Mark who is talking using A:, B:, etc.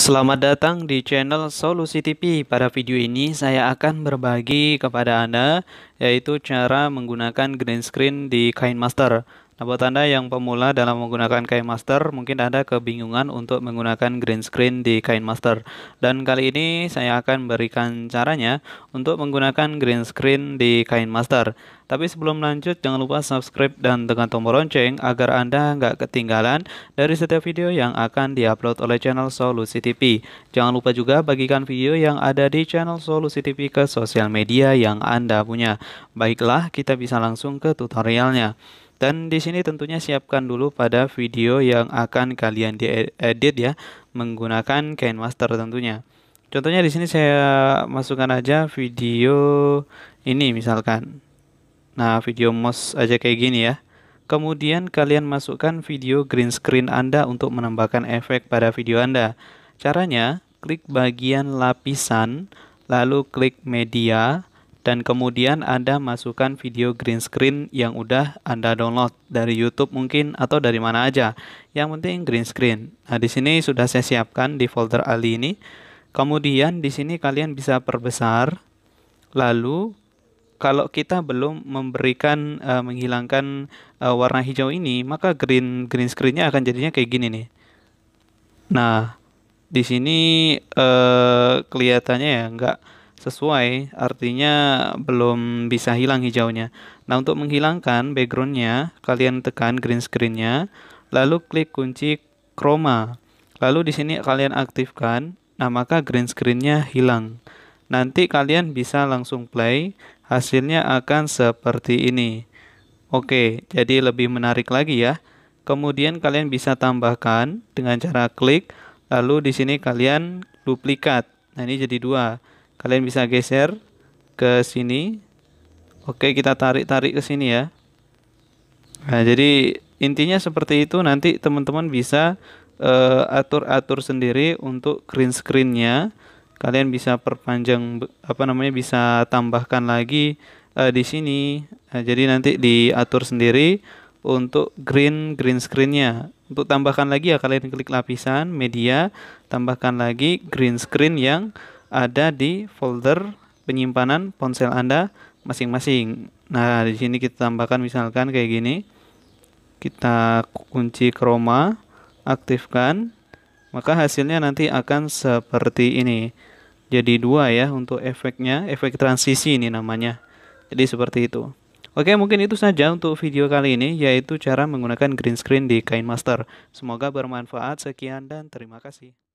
A: Selamat datang di channel Solusi TV. Pada video ini saya akan berbagi kepada Anda yaitu cara menggunakan green screen di KineMaster. Nah, buat Anda yang pemula dalam menggunakan kain master, mungkin Anda kebingungan untuk menggunakan green screen di kain master. Dan kali ini saya akan berikan caranya untuk menggunakan green screen di kain master. Tapi sebelum lanjut, jangan lupa subscribe dan tekan tombol lonceng agar Anda nggak ketinggalan dari setiap video yang akan diupload oleh channel Solusi TV. Jangan lupa juga bagikan video yang ada di channel Solusi TV ke sosial media yang Anda punya. Baiklah, kita bisa langsung ke tutorialnya. Dan di sini tentunya siapkan dulu pada video yang akan kalian edit ya menggunakan Master tentunya. Contohnya di sini saya masukkan aja video ini misalkan. Nah, video mouse aja kayak gini ya. Kemudian kalian masukkan video green screen Anda untuk menambahkan efek pada video Anda. Caranya, klik bagian lapisan, lalu klik media, dan kemudian Anda masukkan video green screen yang udah Anda download dari YouTube mungkin atau dari mana aja. Yang penting green screen. Nah, di sini sudah saya siapkan di folder Ali ini. Kemudian di sini kalian bisa perbesar. Lalu kalau kita belum memberikan uh, menghilangkan uh, warna hijau ini, maka green green screen-nya akan jadinya kayak gini nih. Nah, di sini uh, kelihatannya ya enggak sesuai artinya belum bisa hilang hijaunya nah untuk menghilangkan backgroundnya kalian tekan green screennya lalu klik kunci chroma lalu di sini kalian aktifkan nah maka green screennya hilang nanti kalian bisa langsung play hasilnya akan seperti ini oke jadi lebih menarik lagi ya kemudian kalian bisa tambahkan dengan cara klik lalu di sini kalian duplikat nah ini jadi dua kalian bisa geser ke sini oke kita tarik-tarik ke sini ya nah jadi intinya seperti itu nanti teman-teman bisa eh, atur-atur uh, sendiri untuk green screennya kalian bisa perpanjang apa namanya bisa tambahkan lagi uh, di sini nah, jadi nanti diatur sendiri untuk green green screennya untuk tambahkan lagi ya kalian klik lapisan media tambahkan lagi green screen yang ada di folder penyimpanan ponsel Anda masing-masing. Nah, di sini kita tambahkan misalkan kayak gini. Kita kunci chroma, aktifkan, maka hasilnya nanti akan seperti ini. Jadi dua ya untuk efeknya, efek transisi ini namanya. Jadi seperti itu. Oke, mungkin itu saja untuk video kali ini, yaitu cara menggunakan green screen di Kain Master. Semoga bermanfaat. Sekian dan terima kasih.